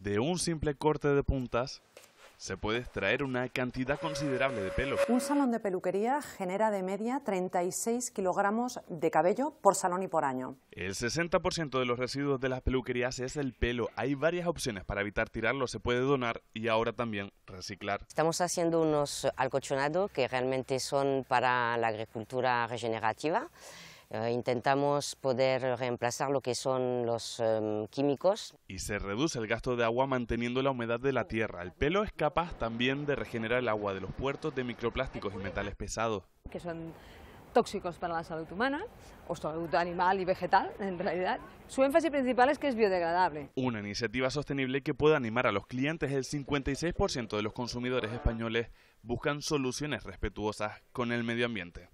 De un simple corte de puntas se puede extraer una cantidad considerable de pelo. Un salón de peluquería genera de media 36 kilogramos de cabello por salón y por año. El 60% de los residuos de las peluquerías es el pelo. Hay varias opciones para evitar tirarlo. Se puede donar y ahora también reciclar. Estamos haciendo unos alcochonados que realmente son para la agricultura regenerativa eh, intentamos poder reemplazar lo que son los em, químicos. Y se reduce el gasto de agua manteniendo la humedad de la tierra. El pelo es capaz también de regenerar el agua de los puertos de microplásticos y metales pesados. Que son tóxicos para la salud humana, o salud animal y vegetal, en realidad. Su énfasis principal es que es biodegradable. Una iniciativa sostenible que puede animar a los clientes. El 56% de los consumidores españoles buscan soluciones respetuosas con el medio ambiente.